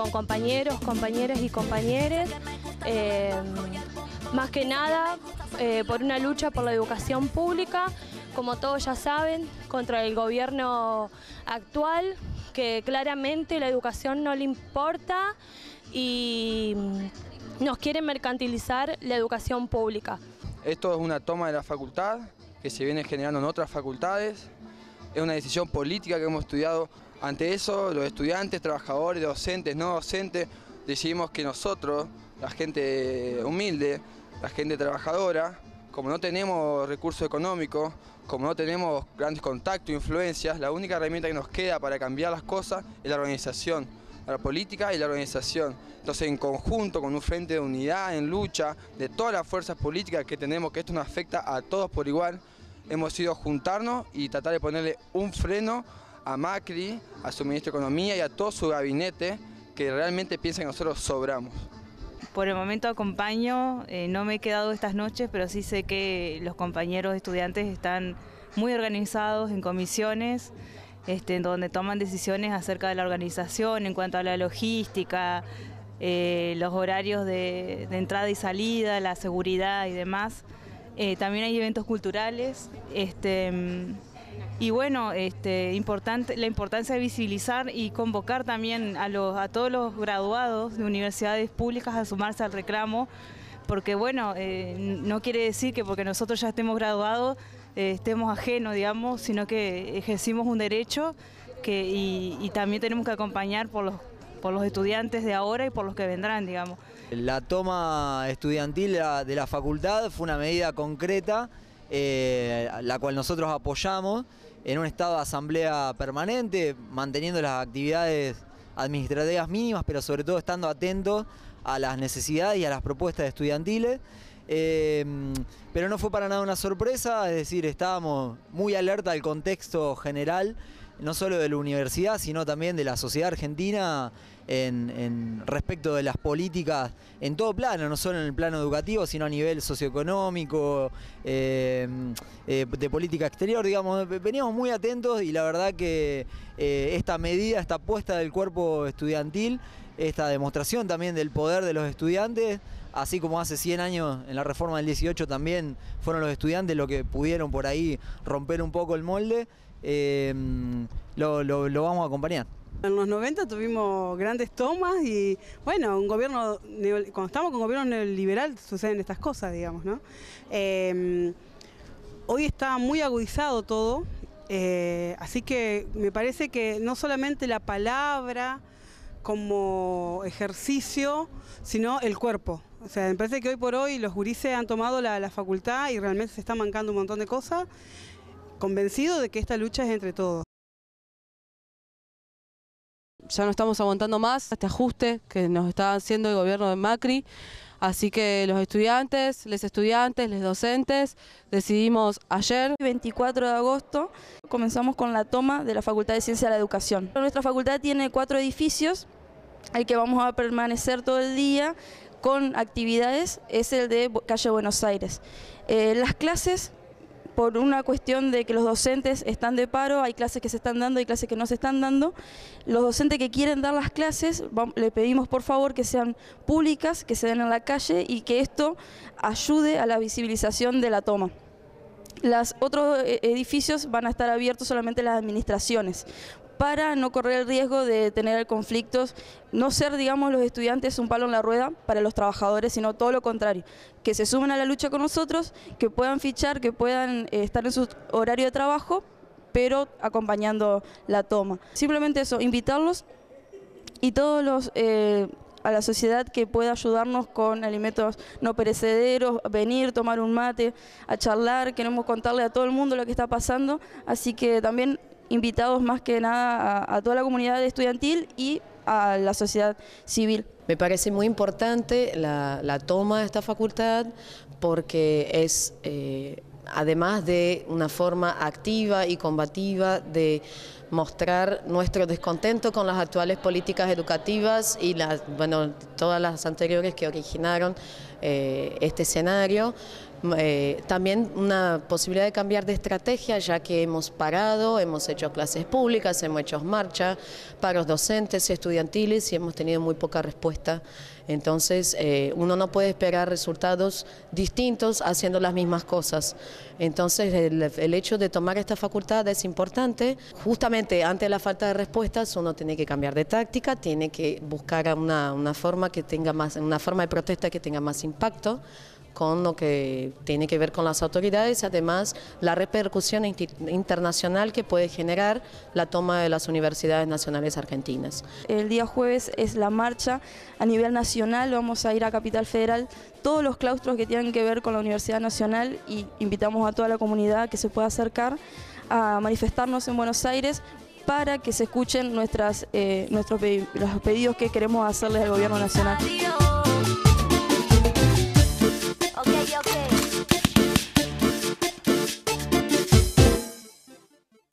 con compañeros, compañeras y compañeres. Eh, más que nada eh, por una lucha por la educación pública, como todos ya saben, contra el gobierno actual, que claramente la educación no le importa y nos quiere mercantilizar la educación pública. Esto es una toma de la facultad que se viene generando en otras facultades, es una decisión política que hemos estudiado. Ante eso, los estudiantes, trabajadores, docentes, no docentes, decidimos que nosotros, la gente humilde, la gente trabajadora, como no tenemos recursos económicos, como no tenemos grandes contactos, influencias, la única herramienta que nos queda para cambiar las cosas es la organización, la política y la organización. Entonces, en conjunto, con un frente de unidad, en lucha, de todas las fuerzas políticas que tenemos, que esto nos afecta a todos por igual, hemos sido juntarnos y tratar de ponerle un freno a Macri, a su ministro de Economía y a todo su gabinete que realmente piensa que nosotros sobramos. Por el momento acompaño, eh, no me he quedado estas noches, pero sí sé que los compañeros estudiantes están muy organizados en comisiones, este, donde toman decisiones acerca de la organización, en cuanto a la logística, eh, los horarios de entrada y salida, la seguridad y demás. Eh, también hay eventos culturales. Este, y bueno, este, importante, la importancia de visibilizar y convocar también a, los, a todos los graduados de universidades públicas a sumarse al reclamo, porque bueno, eh, no quiere decir que porque nosotros ya estemos graduados eh, estemos ajenos, digamos, sino que ejercimos un derecho que, y, y también tenemos que acompañar por los, por los estudiantes de ahora y por los que vendrán, digamos. La toma estudiantil de la facultad fue una medida concreta, eh, la cual nosotros apoyamos en un estado de asamblea permanente, manteniendo las actividades administrativas mínimas, pero sobre todo estando atentos a las necesidades y a las propuestas estudiantiles. Eh, pero no fue para nada una sorpresa, es decir, estábamos muy alerta al contexto general no solo de la universidad, sino también de la sociedad argentina en, respecto de las políticas en todo plano, no solo en el plano educativo, sino a nivel socioeconómico, eh, eh, de política exterior, digamos, veníamos muy atentos y la verdad que eh, esta medida, esta apuesta del cuerpo estudiantil, esta demostración también del poder de los estudiantes, así como hace 100 años en la reforma del 18 también fueron los estudiantes los que pudieron por ahí romper un poco el molde, Em, lo, vamos a acompañar. En los 90 tuvimos grandes tomas y, bueno, un gobierno, cuando estamos con gobierno neoliberal suceden estas cosas, digamos, ¿no? Em, hoy está muy agudizado todo, eh, así que me parece que no solamente la palabra como ejercicio, sino el cuerpo. O sea, me parece que hoy por hoy los gurises han tomado la, la facultad y realmente se está mancando un montón de cosas convencido de que esta lucha es entre todos. Ya no estamos aguantando más este ajuste que nos está haciendo el gobierno de Macri, así que los estudiantes, les estudiantes, les docentes, decidimos ayer. 24 de agosto comenzamos con la toma de la Facultad de Ciencia de la Educación. Nuestra facultad tiene cuatro edificios, el que vamos a permanecer todo el día con actividades es el de Calle Buenos Aires. Eh, las clases por una cuestión de que los docentes están de paro, hay clases que se están dando, y clases que no se están dando. Los docentes que quieren dar las clases, le pedimos por favor que sean públicas, que se den en la calle y que esto ayude a la visibilización de la toma. Los otros eh, edificios van a estar abiertos solamente las administraciones para no correr el riesgo de tener conflictos, no ser, digamos, los estudiantes un palo en la rueda para los trabajadores, sino todo lo contrario, que se sumen a la lucha con nosotros, que puedan fichar, que puedan eh, estar en su horario de trabajo, pero acompañando la toma. Simplemente eso, invitarlos y todos los... Eh, a la sociedad que pueda ayudarnos con alimentos no perecederos, venir, tomar un mate, a charlar, queremos contarle a todo el mundo lo que está pasando, así que también invitados más que nada a, toda la comunidad estudiantil y a la sociedad civil. Me parece muy importante la, toma de esta facultad porque es, eh, además de una forma activa y combativa de mostrar nuestro descontento con las actuales políticas educativas y las, bueno, todas las anteriores que originaron eh, este escenario, eh, también una posibilidad de cambiar de estrategia, ya que hemos parado, hemos hecho clases públicas, hemos hecho marcha, paros docentes y estudiantiles y hemos tenido muy poca respuesta. Entonces, eh, uno no puede esperar resultados distintos haciendo las mismas cosas. Entonces, el, hecho de tomar esta facultad es importante. Justamente ante la falta de respuestas, uno tiene que cambiar de táctica, tiene que buscar una, una forma que tenga más, una forma de protesta que tenga más impacto con lo que tiene que ver con las autoridades, además la repercusión internacional que puede generar la toma de las universidades nacionales argentinas. El día jueves es la marcha a nivel nacional, vamos a ir a Capital Federal, todos los claustros que tienen que ver con la Universidad Nacional y invitamos a toda la comunidad que se pueda acercar a manifestarnos en Buenos Aires para que se escuchen nuestras, eh, nuestros los pedidos que queremos hacerles al Gobierno Nacional.